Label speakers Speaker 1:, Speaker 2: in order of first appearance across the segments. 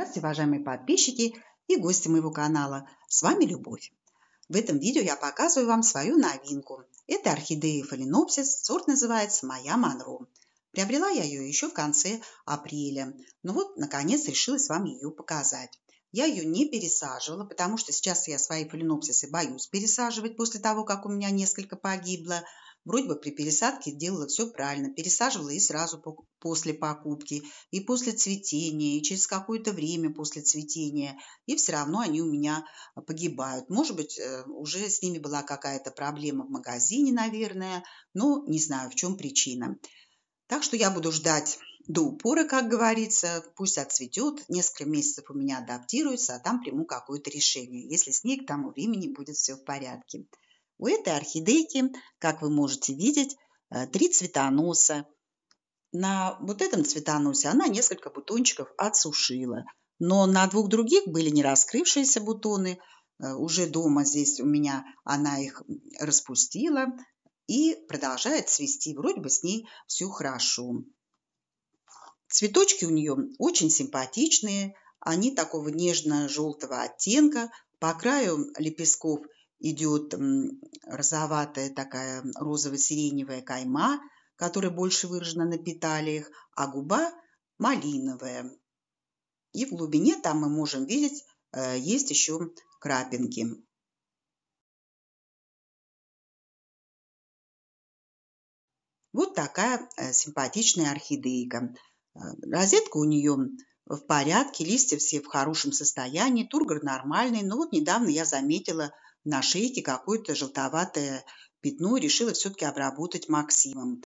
Speaker 1: Здравствуйте, уважаемые подписчики и гости моего канала. С вами Любовь. В этом видео я показываю вам свою новинку. Это орхидея фаленопсис, сорт называется «Моя Монро». Приобрела я ее еще в конце апреля. Но вот, наконец, решилась вам ее показать. Я ее не пересаживала, потому что сейчас я свои фаленопсисы боюсь пересаживать после того, как у меня несколько погибло – Вроде бы при пересадке делала все правильно, пересаживала и сразу после покупки, и после цветения, и через какое-то время после цветения, и все равно они у меня а, погибают. Может быть, э, уже с ними была какая-то проблема в магазине, наверное, но не знаю, в чем причина. Так что я буду ждать до упора, как говорится, пусть отцветет, несколько месяцев у меня адаптируется, а там приму какое-то решение, если с ней к тому времени будет все в порядке. У этой орхидейки, как вы можете видеть, э, три цветоноса. На вот этом цветоносе она несколько бутончиков отсушила. Но на двух других были не раскрывшиеся бутоны. Э, уже дома здесь у меня она их распустила и продолжает цвести. Вроде бы с ней все хорошо. Цветочки у нее очень симпатичные. Они такого нежно-желтого оттенка. По краю лепестков – идет розоватая такая розово-сиреневая кайма, которая больше выражена на петалиях, а губа малиновая. И в глубине там мы можем видеть, э, есть еще крапинки. Вот такая э, симпатичная орхидейка. Э, розетка у нее в порядке, листья все в хорошем состоянии, тургор нормальный, но вот недавно я заметила на шейке какое-то желтоватое пятно и решила все-таки обработать Максимом.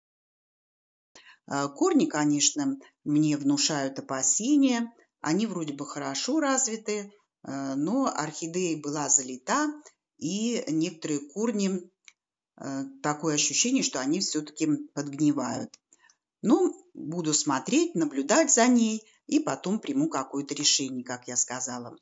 Speaker 1: Э, корни, конечно, мне внушают опасения, они вроде бы хорошо развиты, э, но орхидея была залита, и некоторые корни э, такое ощущение, что они все-таки подгнивают. Но ну, буду смотреть, наблюдать за ней – и потом приму какое-то решение, как я сказала.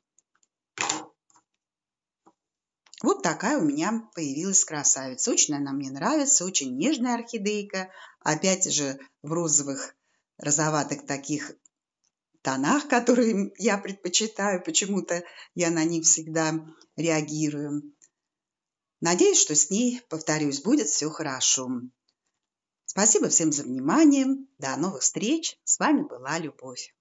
Speaker 1: Вот такая у меня появилась красавица. Очень она мне нравится, очень нежная орхидейка. Опять же в розовых, розоватых таких тонах, которые я предпочитаю. Почему-то я на них всегда реагирую. Надеюсь, что с ней, повторюсь, будет все хорошо. Спасибо всем за внимание. До новых встреч. С вами была Любовь.